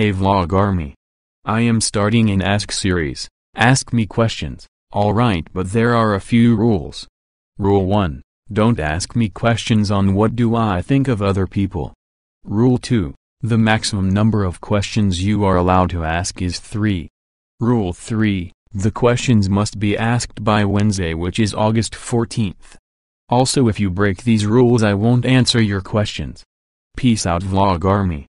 Hey Vlog Army. I am starting an Ask series, Ask Me Questions, alright but there are a few rules. Rule 1. Don't ask me questions on what do I think of other people. Rule 2. The maximum number of questions you are allowed to ask is 3. Rule 3. The questions must be asked by Wednesday which is August 14th. Also if you break these rules I won't answer your questions. Peace out Vlog Army.